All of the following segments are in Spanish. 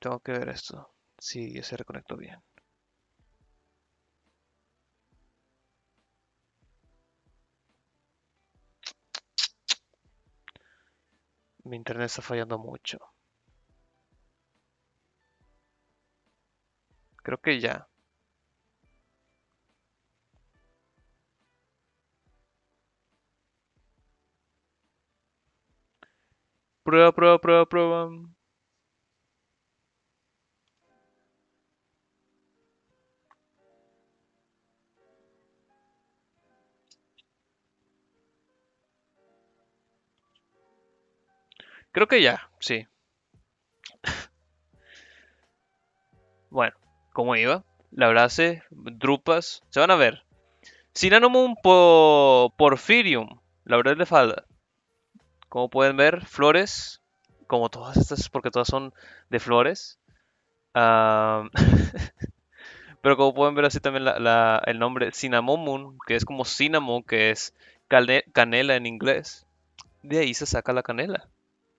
Tengo que ver esto. Si sí, se reconectó bien. Mi internet está fallando mucho. Creo que ya. Prueba, prueba, prueba, prueba. Creo que ya, sí. bueno, como iba, la brase, drupas, se van a ver. Sinanomum po la laurel de falda. Como pueden ver, flores, como todas estas, porque todas son de flores. pero como pueden ver así también el nombre Cinnamomum, que es como cinnamon, que es canela en inglés. De ahí se saca la canela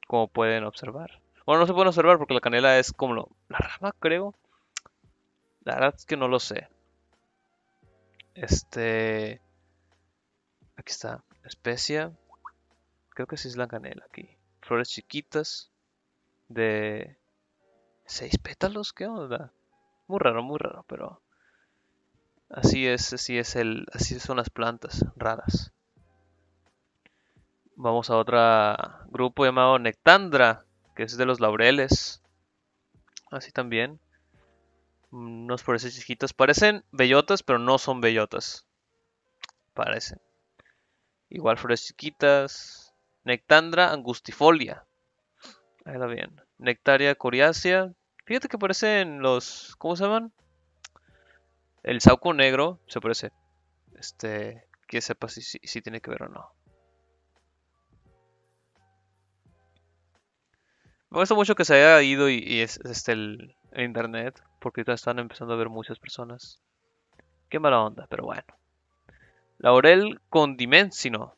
como pueden observar. Bueno, no se pueden observar porque la canela es como la rama, creo. La verdad es que no lo sé. Este... Aquí está. Especia. Creo que sí es la canela aquí. Flores chiquitas. De... ¿Seis pétalos? ¿Qué onda? Muy raro, muy raro, pero... Así es, así es el... Así son las plantas raras. Vamos a otro grupo llamado Nectandra, que es de los laureles. Así también. Unos flores chiquitas parecen bellotas, pero no son bellotas. Parecen. Igual flores chiquitas. Nectandra angustifolia. Ahí está bien. Nectaria coriacea Fíjate que parecen los. ¿Cómo se llaman? El sauco negro se parece. Este. Que sepa si, si tiene que ver o no. Me gusta mucho que se haya ido y, es este el, internet, porque ya están empezando a ver muchas personas. Qué mala onda, pero bueno. Laurel condimensino.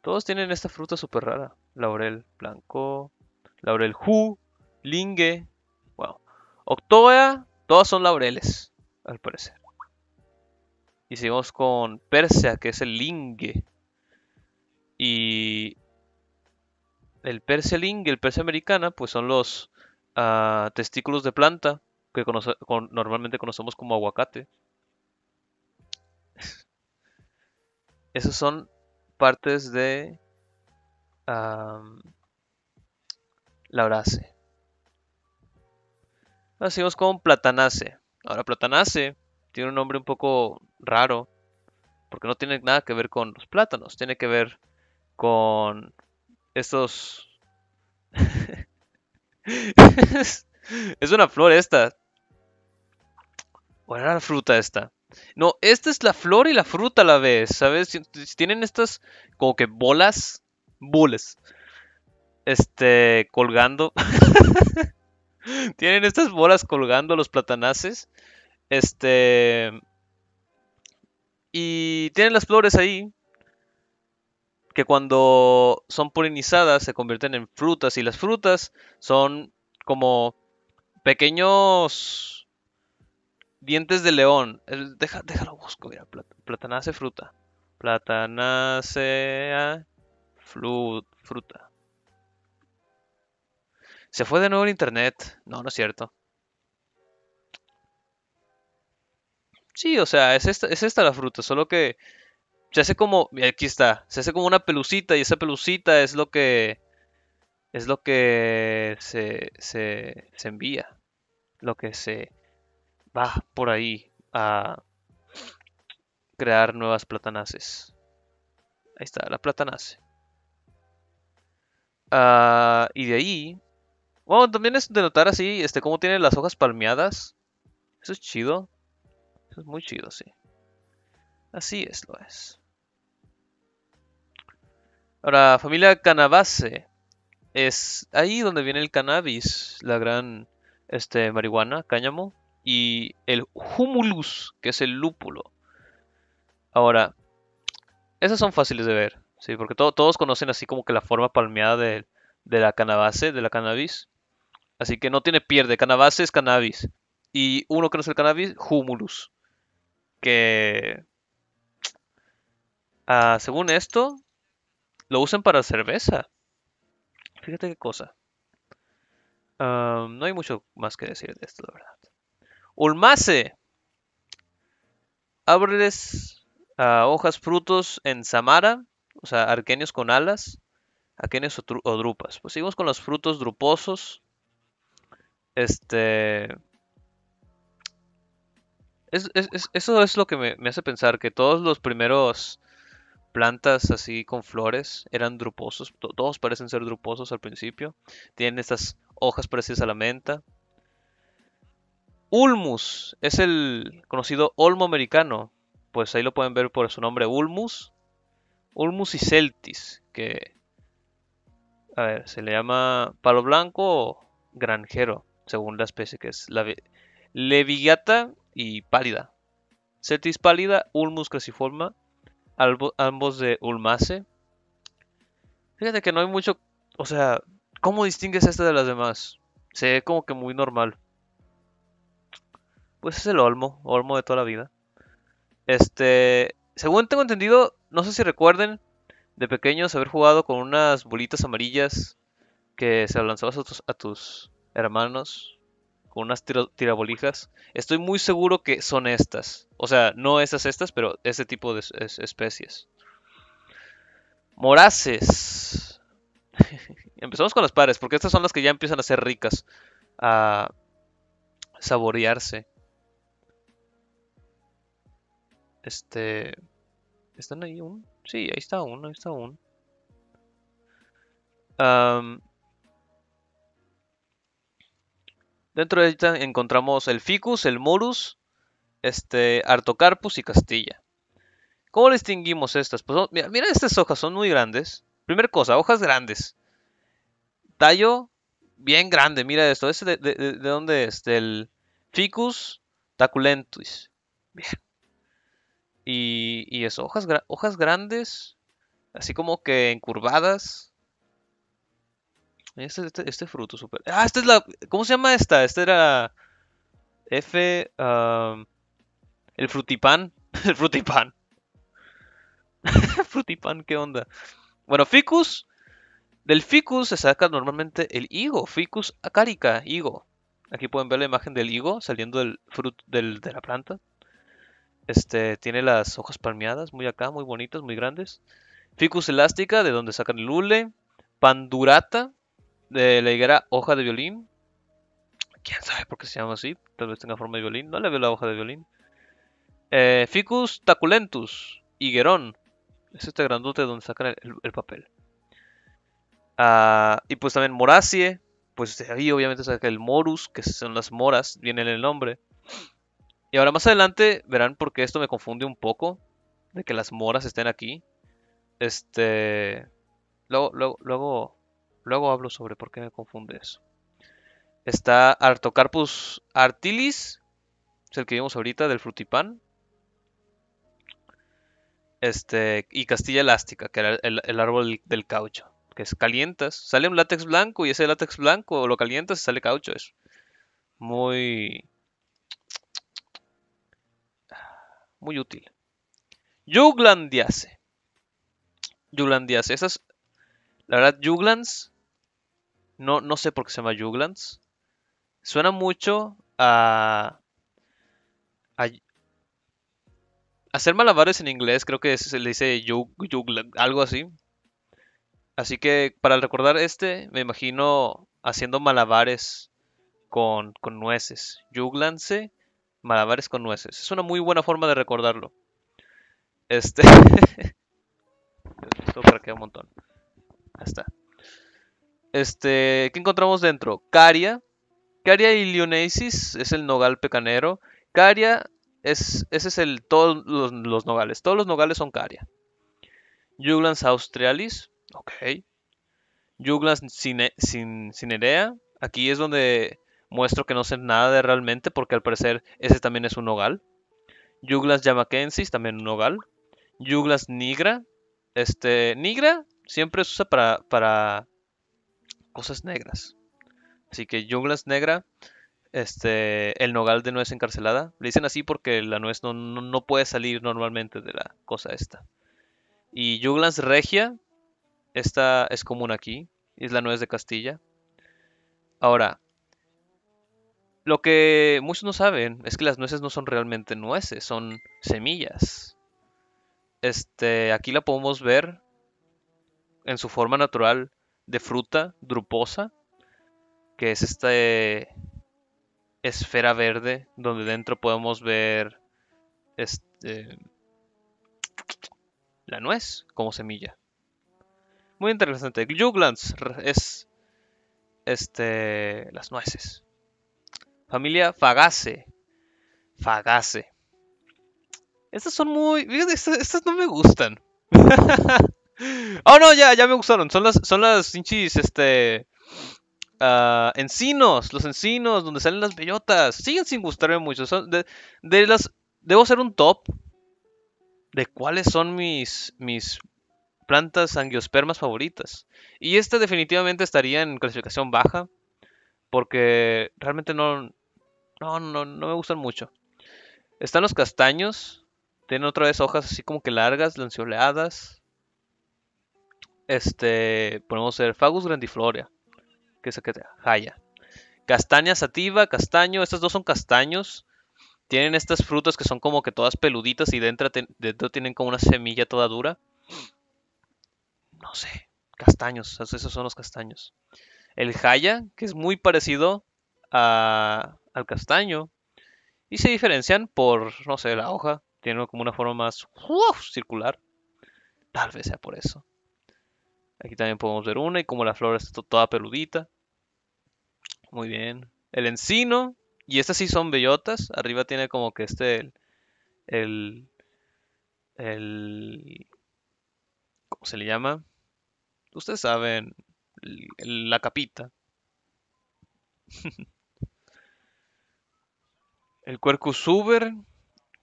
Todos tienen esta fruta súper rara. Laurel blanco, laurel ju, lingue. Wow. octoya todas son laureles, al parecer. Y seguimos con Persia, que es el lingue. Y el perseling y el perse americana, pues son los ah, testículos de planta que normalmente conocemos como aguacate. Esas son partes de la orace Ahora seguimos con platanace. Ahora, platanace tiene un nombre un poco raro porque no tiene nada que ver con los plátanos, tiene que ver con estos... es una flor esta. ¿O era la fruta esta? No, esta es la flor y la fruta a la vez, ¿sabes? Tienen estas como que bolas, bules, este, colgando. Tienen estas bolas colgando los platanaces. Este... Y tienen las flores ahí, que cuando son polinizadas se convierten en frutas y las frutas son como pequeños dientes de león. déjalo busco, mira, platanace fruta. Platanacea fruta. Se fue de nuevo el internet. No, no es cierto. Sí, o sea, es es esta la fruta, solo que se hace como, aquí está, se hace como una pelucita y esa pelucita es lo que, es lo que se, se, se envía, lo que se va por ahí a crear nuevas platanaces. Ahí está, la platanace. Ah, y de ahí, bueno, también es de notar así, este, cómo tiene las hojas palmeadas. Eso es chido. Eso es muy chido, sí. Así es, lo es. Ahora, familia Canabase. Es ahí donde viene el cannabis, la gran este, marihuana, cáñamo, y el humulus, que es el lúpulo. Ahora, esas son fáciles de ver, ¿sí? porque todos conocen así como que la forma palmeada de, la canabase, de la cannabis. Así que no tiene pierde, canabase es cannabis. Y uno que no es el cannabis, humulus. Que... Ah, según esto, lo usan para cerveza. Fíjate qué cosa. no hay mucho más que decir de esto, la verdad. Ulmace, Árboles, ah, hojas, frutos en Samara. O sea, arquenios con alas. Aquenios o, drupas. Pues seguimos con los frutos druposos. Este. eso es lo que me hace pensar que todos los primeros plantas así con flores, eran druposos, todos parecen ser druposos al principio, tienen estas hojas parecidas a la menta. Ulmus es el conocido olmo americano, pues ahí lo pueden ver por su nombre Ulmus, Ulmus y Celtis, que a ver, se le llama palo blanco o granjero, según la especie que es la Levigata y pálida. Celtis pálida, Ulmus cruciforma ambos de Ulmase. Fíjate que no hay mucho. O sea, ¿cómo distingues a este de las demás? Se ve como que muy normal. Pues es el Olmo, Olmo de toda la vida. Este. Según tengo entendido, no sé si recuerden de pequeños haber jugado con unas bolitas amarillas que se lanzabas a a tus hermanos con unas tirabolijas. Estoy muy seguro que son estas. O sea, no esas estas, pero ese tipo de especies. Moraces. Empezamos con las pares, porque estas son las que ya empiezan a ser ricas. A saborearse. Este... ¿Están ahí un? Sí, ahí está uno, ahí está uno. Um, Dentro de ella encontramos el Ficus, el Morus, este, Artocarpus y Castilla. ¿Cómo distinguimos estas? Pues, mira, estas hojas, son muy grandes. Primer cosa, hojas grandes. Tallo bien grande, mira esto. ese de, dónde es? El Ficus taculentus. Bien. Y, eso, hojas, hojas grandes, así como que encurvadas este, este, este, fruto super. Ah, esta es la. ¿Cómo se llama esta? Esta era. F. el frutipan. el frutipan. frutipan, ¿qué onda? Bueno, ficus. Del ficus se saca normalmente el higo. Ficus acarica, higo. Aquí pueden ver la imagen del higo saliendo del fruto de la planta. Este, tiene las hojas palmeadas, muy acá, muy bonitas, muy grandes. Ficus elástica, de donde sacan el hule. Pandurata, de la higuera hoja de violín. Quién sabe por qué se llama así. Tal vez tenga forma de violín. No le veo la hoja de violín. Eh, Ficus taculentus. Higuerón. Es este grandote donde sacan el, papel. Ah, y pues también Moracie. Pues de ahí obviamente saca el Morus, que son las moras, viene en el nombre. Y ahora más adelante verán por qué esto me confunde un poco. De que las moras estén aquí. Este. Luego, luego, luego Luego hablo sobre por qué me confunde eso. Está Artocarpus artilis, es el que vimos ahorita del frutipan. Este, y Castilla elástica, que era el, árbol del caucho. Que es calientas, sale un látex blanco y ese látex blanco lo calientas y sale caucho. Es muy. Muy útil. Yuglandiace. Yuglandiace. Esas. La verdad, juglands no, sé por qué se llama Juglans. Suena mucho a, a Hacer malabares en inglés, creo que se le dice algo así. Así que para recordar este, me imagino haciendo malabares con, nueces. Juglanse, malabares con nueces. Es una muy buena forma de recordarlo. Este. Esto para un montón. Hasta. está. Este, ¿qué encontramos dentro? Caria. Caria ilionesis es el nogal pecanero. Caria es, ese es el, todos los, nogales. Todos los nogales son caria. Juglans australis, ok. Juglans sin, Aquí es donde muestro que no sé nada de realmente porque al parecer ese también es un nogal. juglans Yamakensis, también un nogal. juglans Nigra. Este, Nigra siempre se usa para, para cosas negras. Así que Juglans negra, este, el nogal de nuez encarcelada. Le dicen así porque la nuez no, no puede salir normalmente de la cosa esta. Y Juglan's regia, esta es común aquí, es la nuez de Castilla. Ahora, lo que muchos no saben es que las nueces no son realmente nueces, son semillas. Este, aquí la podemos ver en su forma natural de fruta druposa, que es esta eh, esfera verde donde dentro podemos ver este, la nuez como semilla. Muy interesante. Juglans es este, las nueces. Familia Fagace. Fagace. Estas son muy... Estas, estas no me gustan. Oh, no, ya, ya me gustaron. Son las, son las hinchis, este... Ah, encinos, los encinos, donde salen las bellotas. Siguen sin gustarme mucho. Son de, las, debo hacer un top de cuáles son mis, mis plantas angiospermas favoritas. Y este definitivamente estaría en clasificación baja. Porque realmente no, no, no, no me gustan mucho. Están los castaños. Tienen otra vez hojas así como que largas, lanceoleadas este, podemos ser Fagus grandifloria, que es que haya. Castaña sativa, castaño, estas dos son castaños. Tienen estas frutas que son como que todas peluditas y dentro, tienen como una semilla toda dura. No sé, castaños, esos son los castaños. El jaya, que es muy parecido al castaño. Y se diferencian por, no sé, la hoja. Tiene como una forma más circular. Tal vez sea por eso. Aquí también podemos ver una y como la flor está toda peludita. Muy bien. El encino. Y estas sí son bellotas. Arriba tiene como que este... El... el, ¿Cómo se le llama? Ustedes saben. La capita. el cuerco suber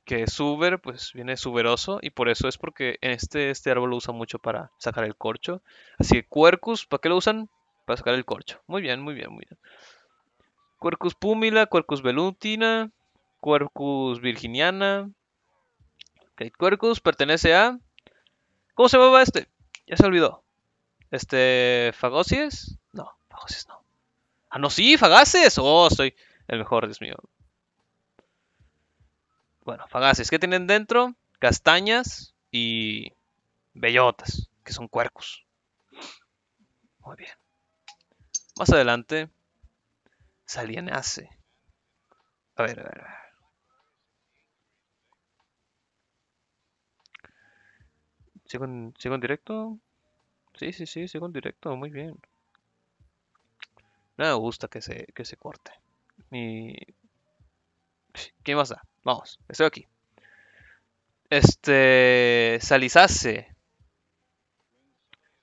que es Uber, pues viene Suberoso y por eso es porque este, este árbol lo usa mucho para sacar el corcho. Así que cuercus, ¿para qué lo usan? Para sacar el corcho. Muy bien, muy bien, muy bien. Quercus pumila, Quercus velutina, Quercus virginiana. Ok, Quercus pertenece a... ¿Cómo se llamaba este? Ya se olvidó. Este... Fagoses? No, Fagoses no. Ah, no, sí, Fagaces. Oh, soy el mejor, Dios mío. Bueno, fagaces, ¿qué tienen dentro? Castañas y bellotas, que son cuercos. Muy bien. Más adelante, salían A ver, a ver, a ver. ¿Sigo en, directo? Sí, sí, sí, sigo en directo, muy bien. No me gusta que se, que se corte. Mi, ¿Qué más pasa? Vamos, estoy aquí. Este. Salizace.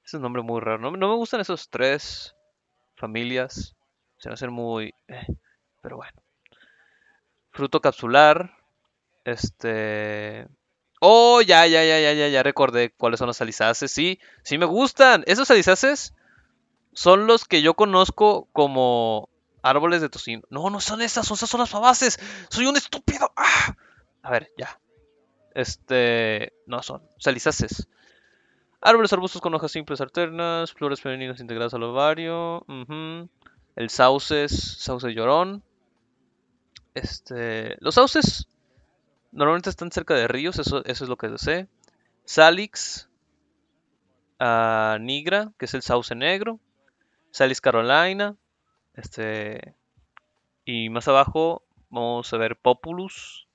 Es un nombre muy raro. No, me gustan esos tres familias. Se van a ser muy. Eh, pero bueno. Fruto capsular. Este. Oh, ya, ya, ya, ya, ya, ya recordé cuáles son los salizaces. Sí, sí me gustan. Esos salizaces son los que yo conozco como Árboles de tocino. No, no son esas, esas son las fabaces. Soy un estúpido. ¡Ah! A ver, ya. Este. No son. Salizaces. Árboles, arbustos con hojas simples alternas. Flores femeninas integradas al ovario. El El sauces, sauce llorón. Este. Los sauces normalmente están cerca de ríos, eso, es lo que sé. Salix. Ah, nigra, que es el sauce negro. Salix Carolina, este. Y más abajo vamos a ver Populus,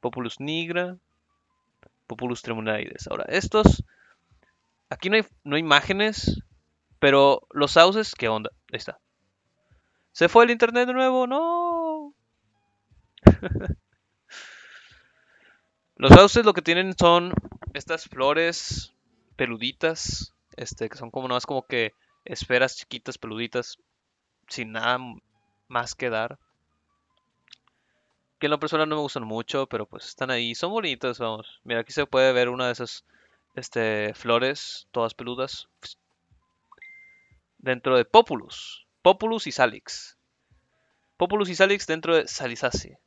Populus nigra, Populus Tremunaides. Ahora, estos. Aquí no hay, no imágenes, pero los sauces, ¿qué onda? Ahí está. ¿Se fue el internet de nuevo? ¡No! los sauces lo que tienen son estas flores peluditas, este, que son como más como que esferas chiquitas peluditas sin nada más que dar. Que en lo no me gustan mucho, pero pues están ahí. Son bonitas, vamos. Mira, aquí se puede ver una de esas este, flores, todas peludas. Dentro de Populus. Populus y Salix. Populus y Salix dentro de Salisace.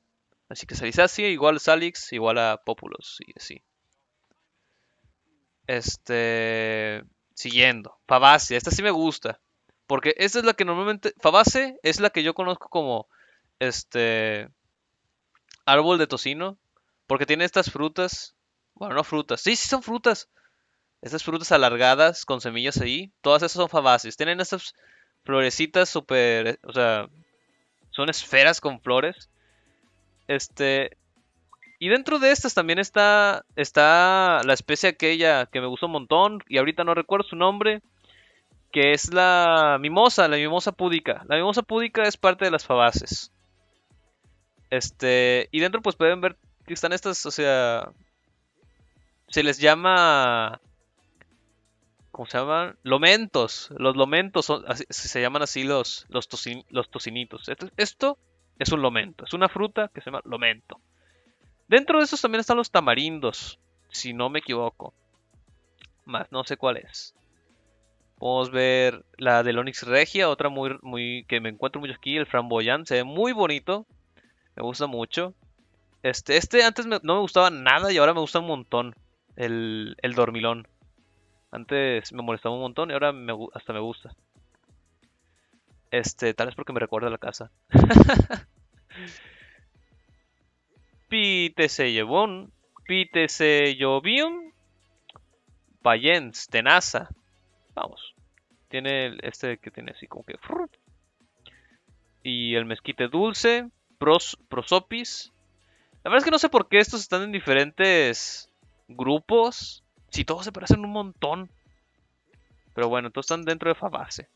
Así que Salisace igual Salix igual a Populus y así. Este. Siguiendo. Pavasia. Esta sí me gusta. Porque esta es la que normalmente. Fabase es la que yo conozco como. Este. Árbol de tocino. Porque tiene estas frutas. Bueno, no frutas. Sí, sí son frutas. Estas frutas alargadas con semillas ahí. Todas esas son fabases. Tienen estas florecitas súper. O sea. Son esferas con flores. Este. Y dentro de estas también está. Está la especie aquella que me gustó un montón. Y ahorita no recuerdo su nombre que es la mimosa, la mimosa púdica. La mimosa púdica es parte de las fabaces. Este, y dentro pues pueden ver que están estas, o sea, se les llama ¿cómo se llaman? Lomentos. Los lomentos se llaman así los, los, tocinitos. Esto, es un lomento, es una fruta que se llama lomento. Dentro de esos también están los tamarindos, si no me equivoco. Más, no sé cuál es. Podemos ver la del Onix Regia, otra muy, muy que me encuentro mucho aquí, el Framboyan. Se ve muy bonito. Me gusta mucho. Este, este antes no me gustaba nada y ahora me gusta un montón. El, dormilón. Antes me molestaba un montón y ahora me, hasta me gusta. Este, tal vez porque me recuerda a la casa. Pite se llevó. Pite se Payens, tenaza. Vamos. Tiene este que tiene así como que. Y el mezquite dulce. prosopis. La verdad es que no sé por qué estos están en diferentes grupos. Si todos se parecen un montón. Pero bueno, todos están dentro de Fabase.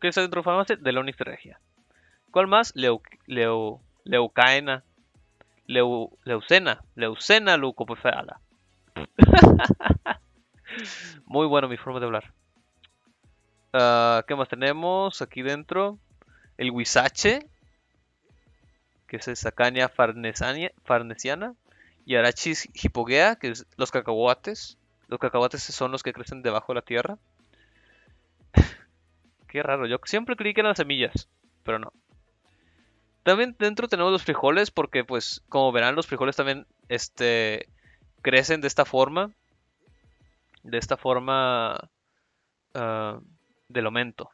¿Qué está dentro de Fabase? De la Regia. ¿Cuál más? Leu, Leu, Leucaena. Leu, Leucena. Leucena Leucopefala. Muy bueno mi forma de hablar. Ah, ¿Qué más tenemos aquí dentro? El Huizache, que es caña farnesiana. Y Arachis hipogea, que es los cacahuates. Los cacahuates son los que crecen debajo de la tierra. Qué raro, yo siempre creí que eran las semillas, pero no. También dentro tenemos los frijoles, porque pues como verán los frijoles también este, crecen de esta forma de esta forma de ah, del aumento.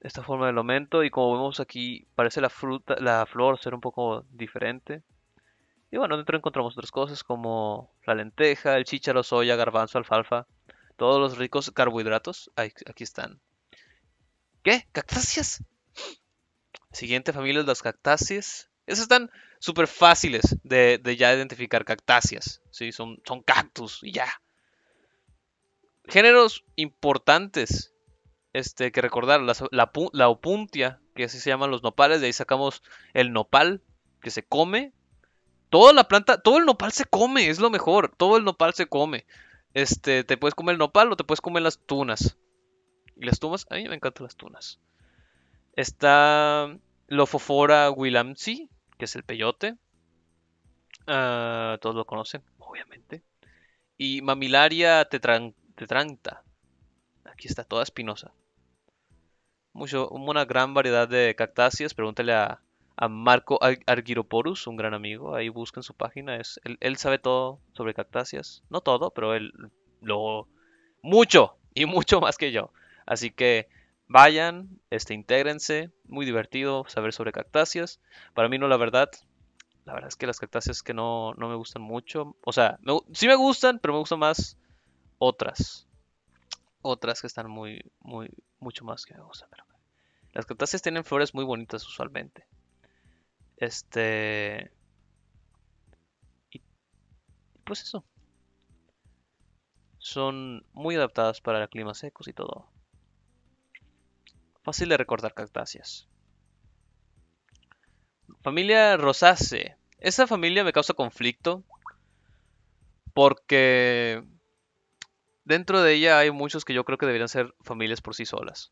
esta forma del aumento y como vemos aquí parece la fruta la flor ser un poco diferente y bueno dentro encontramos otras cosas como la lenteja el chícharo soya garbanzo alfalfa todos los ricos carbohidratos aquí están qué cactáceas Siguiente familia es las cactáceas. Esas están súper fáciles de, ya identificar. Cactáceas. ¿sí? Son, son cactus y ya. Géneros importantes este, que recordar. La, la, opuntia, que así se llaman los nopales. De ahí sacamos el nopal que se come. Toda la planta, todo el nopal se come, es lo mejor. Todo el nopal se come. Este, te puedes comer el nopal o te puedes comer las tunas. Y las tunas, a mí me encantan las tunas. Está Lofofora willamsi, que es el peyote. Ah, todos lo conocen, obviamente. Y Mamilaria tetrancta, Aquí está toda espinosa. Mucho, una gran variedad de cactáceas. Pregúntale a, a Marco Argiroporus, un gran amigo. Ahí busca en su página. él, sabe todo sobre cactáceas. No todo, pero él lo... Mucho. Y mucho más que yo. Así que Vayan, este, intégrense, muy divertido saber sobre cactáceas. Para mí no, la verdad, la verdad es que las cactáceas que no, me gustan mucho. O sea, sí me gustan, pero me gustan más otras. Otras que están muy, muy, mucho más que me gustan. Pero... Las cactáceas tienen flores muy bonitas usualmente. Este... Y pues eso. Son muy adaptadas para climas secos y todo. Fácil de recordar cactáceas. Familia Rosace. Esa familia me causa conflicto porque dentro de ella hay muchos que yo creo que deberían ser familias por sí solas.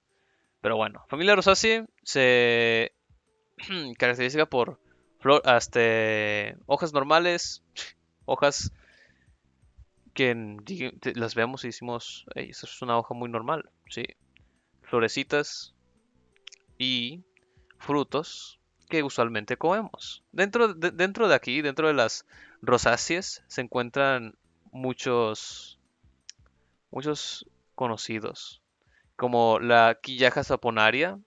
Pero bueno, familia Rosace se caracteriza por flor, este, hojas normales, hojas que las veamos y decimos, esa es una hoja muy normal, sí. Florecitas, y frutos que usualmente comemos. Dentro de, dentro de aquí, dentro de las rosáceas, se encuentran muchos, muchos conocidos, como la quillaja saponaria,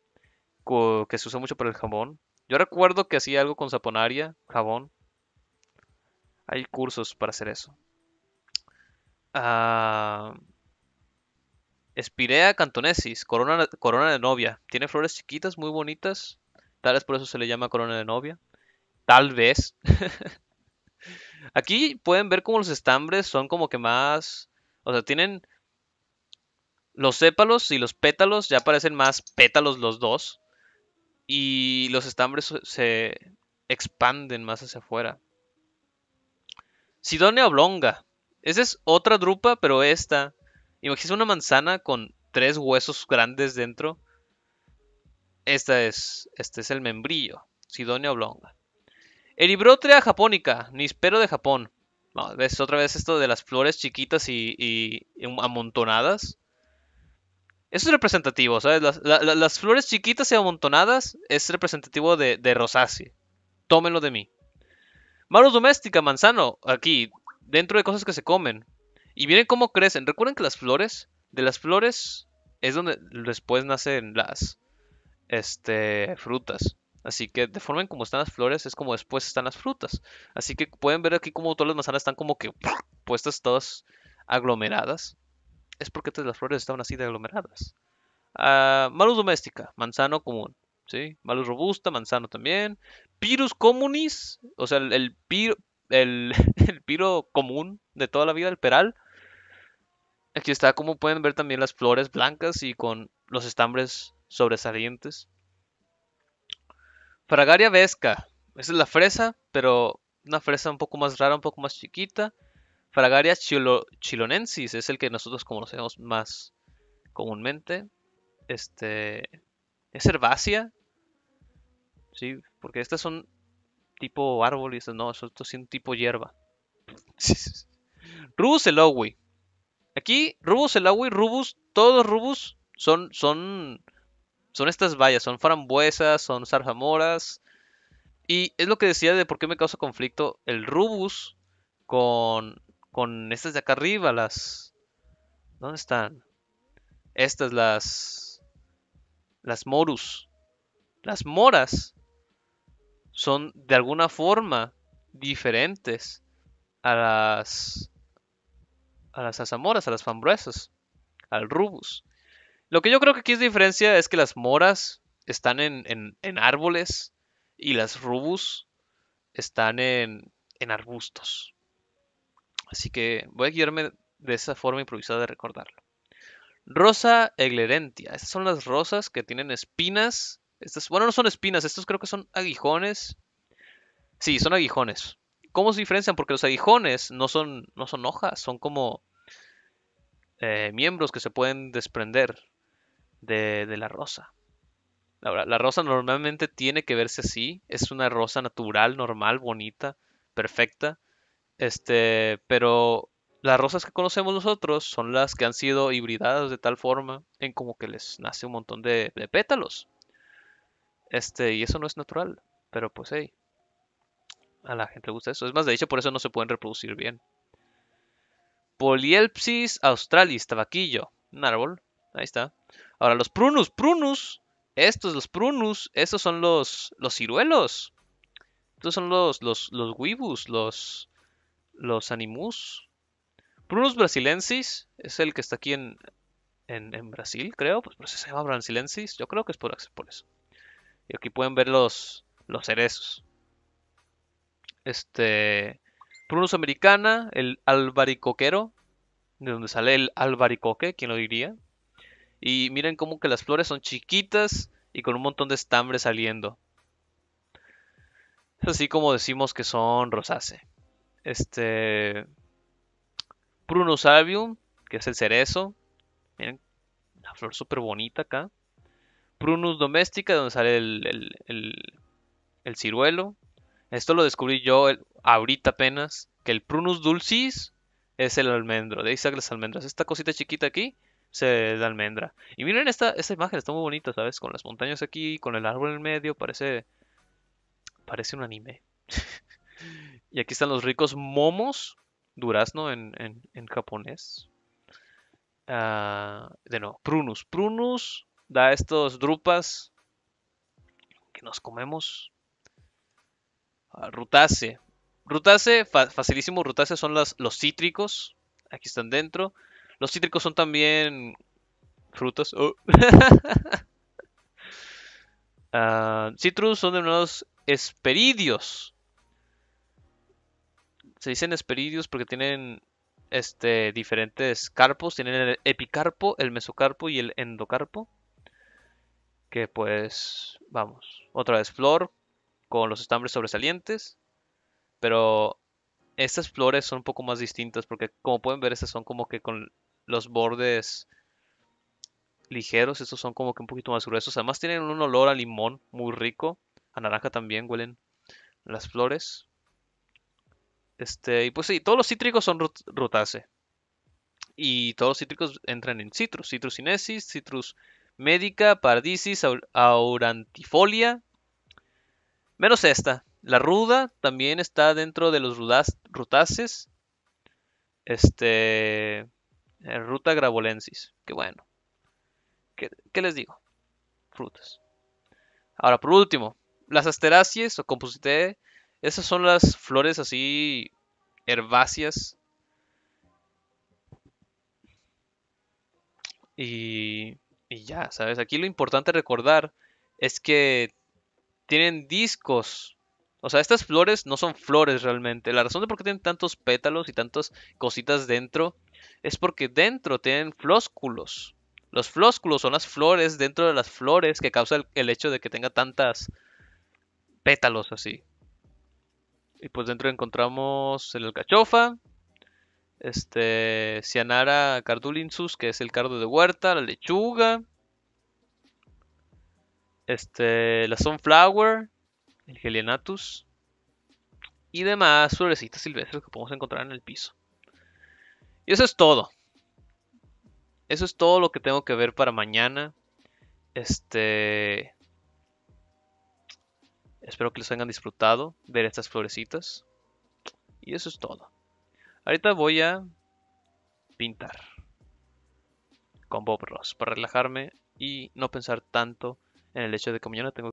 que se usa mucho para el jabón. Yo recuerdo que hacía algo con saponaria, jabón. Hay cursos para hacer eso. Ah, Espirea cantonesis, corona, corona de novia. Tiene flores chiquitas, muy bonitas. Tal vez por eso se le llama corona de novia. Tal vez. Aquí pueden ver como los estambres son como que más... O sea, tienen... Los sépalos y los pétalos ya parecen más pétalos los dos. Y los estambres se expanden más hacia afuera. Sidonia oblonga. Esa es otra drupa, pero esta Imagínense una manzana con tres huesos grandes dentro. Esta es, este es el membrillo, Sidonia oblonga. Eribrótrea japónica, nispero de Japón. No, ¿Ves otra vez esto de las flores chiquitas y, amontonadas? Eso es representativo, ¿sabes? Las, flores chiquitas y amontonadas es representativo de, de Tómenlo de mí. Marus doméstica, manzano, aquí, dentro de cosas que se comen. Y miren cómo crecen. Recuerden que las flores, de las flores es donde después nacen las este, frutas. Así que de forma en como están las flores es como después están las frutas. Así que pueden ver aquí como todas las manzanas están como que puestas todas aglomeradas. Es porque todas las flores estaban así de aglomeradas. Ah, malus doméstica, manzano común. ¿sí? Malus robusta, manzano también. Pirus communis, o sea, el, el, el piro común de toda la vida, el peral. Aquí está, como pueden ver, también las flores blancas y con los estambres sobresalientes. Fragaria vesca. Esa es la fresa, pero una fresa un poco más rara, un poco más chiquita. Fragaria chilonensis es el que nosotros conocemos más comúnmente. Este es herbácea. Sí, porque estas son tipo árbol y estas no, estos son tipo hierba. Ruselowi. Aquí, Rubus el y Rubus, todos Rubus son, son, son estas vallas, son farambuesas, son zarzamoras. Y es lo que decía de por qué me causa conflicto el Rubus con, con estas de acá arriba, las... ¿Dónde están? Estas, las... Las morus. Las moras son de alguna forma diferentes a las a las azamoras, a las fambruesas, al rubus. Lo que yo creo que aquí es diferencia es que las moras están en, en, árboles y las rubus están en, en arbustos. Así que voy a guiarme de esa forma improvisada de recordarlo. Rosa eglerentia. Estas son las rosas que tienen espinas. Estas, bueno, no son espinas, estos creo que son aguijones. Sí, son aguijones. ¿Cómo se diferencian? Porque los aguijones no son, no son hojas, son como eh, miembros que se pueden desprender de, la rosa. La, rosa normalmente tiene que verse así. Es una rosa natural, normal, bonita, perfecta. Este, pero las rosas que conocemos nosotros son las que han sido hibridadas de tal forma en como que les nace un montón de, de pétalos. Este, y eso no es natural. Pero pues hey. A la gente le gusta eso. Es más, de hecho, por eso no se pueden reproducir bien. Polielpsis australis, tabaquillo. Un árbol. Ahí está. Ahora, los prunus, prunus. Estos, los prunus. Estos son los, los ciruelos. Estos son los, los, los los, los animus. Prunus brasilensis es el que está aquí en, en, Brasil, creo. Pues, eso se llama brasilensis. Yo creo que es por, por eso. Y aquí pueden ver los, los cerezos. Este. Prunus americana, el albaricoquero, de donde sale el albaricoque, ¿quién lo diría? Y miren cómo que las flores son chiquitas y con un montón de estambre saliendo. Es así como decimos que son rosace. Este. Prunus avium, que es el cerezo. Miren, una flor súper bonita acá. Prunus doméstica, donde sale el ciruelo. Esto lo descubrí yo ahorita apenas, que el Prunus dulcis es el almendro, de ahí sacan las almendras. Esta cosita chiquita aquí se da almendra. Y miren esta, esta imagen, está muy bonita, ¿sabes? Con las montañas aquí, con el árbol en el medio, parece, parece un anime. y aquí están los ricos momos, durazno en, en, japonés. Ah, de no prunus. Prunus da estos drupas que nos comemos. Ah, Rutace. Rutace, facilísimo. Rutace son las, los cítricos. Aquí están dentro. Los cítricos son también frutas. Oh. Ah, citrus son unos esperidios. Se dicen esperidios porque tienen este, diferentes carpos. Tienen el epicarpo, el mesocarpo y el endocarpo. Que pues, vamos, otra vez flor, con los estambres sobresalientes, pero estas flores son un poco más distintas porque como pueden ver estas son como que con los bordes ligeros, estos son como que un poquito más gruesos, además tienen un olor a limón muy rico, a naranja también huelen las flores. Este, y pues sí, todos los cítricos son rut Y todos los cítricos entran en citrus, citrus sinensis, citrus médica. pardisis, aurantifolia, Menos esta. La ruda también está dentro de los rudas, rutaces. Este. Eh, ruta gravolensis. Qué bueno. ¿Qué, les digo? Frutas. Ahora, por último, las asteráceas. o composite Esas son las flores así herbáceas. Y, y ya, ¿sabes? Aquí lo importante recordar es que tienen discos. O sea, estas flores no son flores realmente. La razón de por qué tienen tantos pétalos y tantas cositas dentro es porque dentro tienen flósculos. Los flósculos son las flores dentro de las flores que causa el, hecho de que tenga tantas pétalos así. Y pues dentro encontramos el alcachofa, este, Cianara cardulinsus, que es el cardo de huerta, la lechuga, este, la Sunflower, el Helianatus. y demás florecitas silvestres que podemos encontrar en el piso. Y eso es todo. Eso es todo lo que tengo que ver para mañana. Este. Espero que les hayan disfrutado ver estas florecitas. Y eso es todo. Ahorita voy a pintar con Bob Ross para relajarme y no pensar tanto en el hecho de que yo no tengo